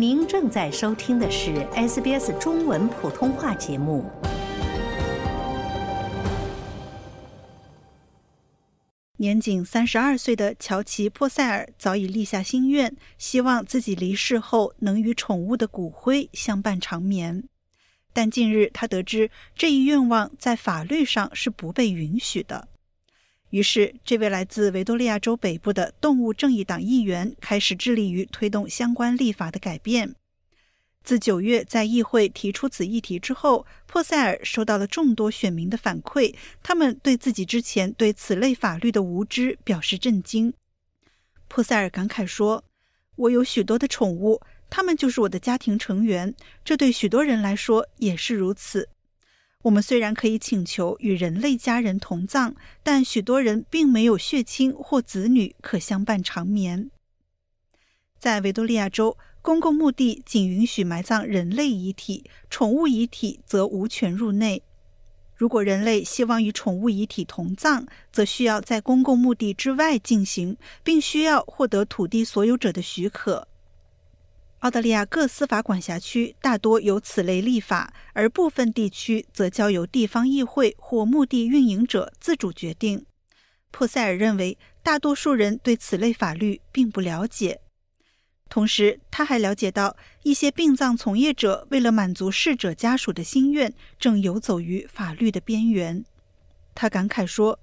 您正在收听的是 SBS 中文普通话节目。年仅三十二岁的乔奇·珀塞尔早已立下心愿，希望自己离世后能与宠物的骨灰相伴长眠。但近日，他得知这一愿望在法律上是不被允许的。于是，这位来自维多利亚州北部的动物正义党议员开始致力于推动相关立法的改变。自九月在议会提出此议题之后，珀塞尔收到了众多选民的反馈，他们对自己之前对此类法律的无知表示震惊。珀塞尔感慨说：“我有许多的宠物，他们就是我的家庭成员，这对许多人来说也是如此。”我们虽然可以请求与人类家人同葬，但许多人并没有血亲或子女可相伴长眠。在维多利亚州，公共墓地仅允许埋葬人类遗体，宠物遗体则无权入内。如果人类希望与宠物遗体同葬，则需要在公共墓地之外进行，并需要获得土地所有者的许可。澳大利亚各司法管辖区大多有此类立法，而部分地区则交由地方议会或墓地运营者自主决定。珀塞尔认为，大多数人对此类法律并不了解。同时，他还了解到，一些殡葬从业者为了满足逝者家属的心愿，正游走于法律的边缘。他感慨说：“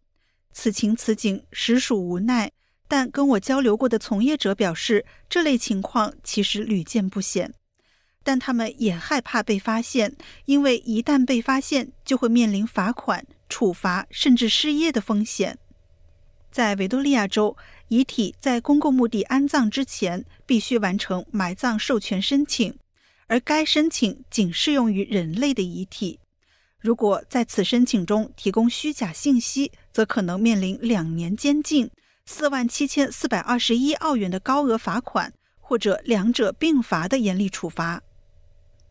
此情此景，实属无奈。”但跟我交流过的从业者表示，这类情况其实屡见不鲜。但他们也害怕被发现，因为一旦被发现，就会面临罚款、处罚甚至失业的风险。在维多利亚州，遗体在公共墓地安葬之前，必须完成埋葬授权申请，而该申请仅适用于人类的遗体。如果在此申请中提供虚假信息，则可能面临两年监禁。四万七千四百二十一澳元的高额罚款，或者两者并罚的严厉处罚。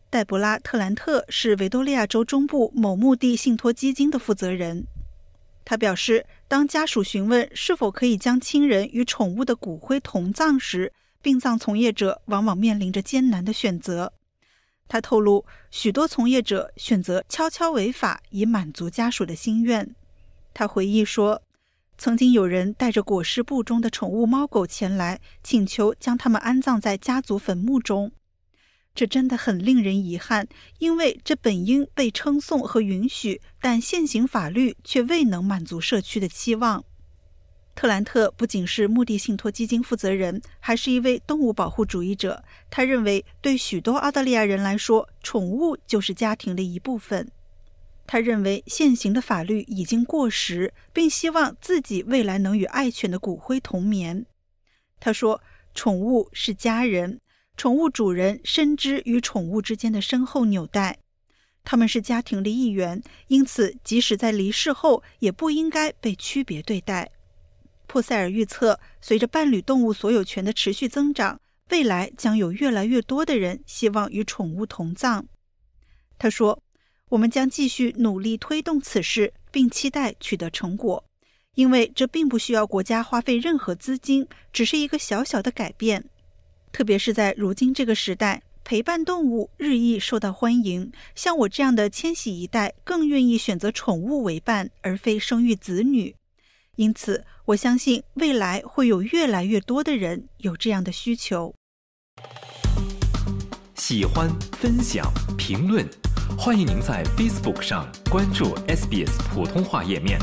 黛博拉·特兰特是维多利亚州中部某墓地信托基金的负责人。他表示，当家属询问是否可以将亲人与宠物的骨灰同葬时，殡葬从业者往往面临着艰难的选择。他透露，许多从业者选择悄悄违法，以满足家属的心愿。他回忆说。曾经有人带着裹尸布中的宠物猫狗前来，请求将它们安葬在家族坟墓中。这真的很令人遗憾，因为这本应被称颂和允许，但现行法律却未能满足社区的期望。特兰特不仅是墓地信托基金负责人，还是一位动物保护主义者。他认为，对许多澳大利亚人来说，宠物就是家庭的一部分。他认为现行的法律已经过时，并希望自己未来能与爱犬的骨灰同眠。他说：“宠物是家人，宠物主人深知与宠物之间的深厚纽带，他们是家庭的一员，因此即使在离世后也不应该被区别对待。”珀塞尔预测，随着伴侣动物所有权的持续增长，未来将有越来越多的人希望与宠物同葬。他说。我们将继续努力推动此事，并期待取得成果，因为这并不需要国家花费任何资金，只是一个小小的改变。特别是在如今这个时代，陪伴动物日益受到欢迎，像我这样的千禧一代更愿意选择宠物为伴，而非生育子女。因此，我相信未来会有越来越多的人有这样的需求。喜欢、分享、评论。欢迎您在 Facebook 上关注 SBS 普通话页面。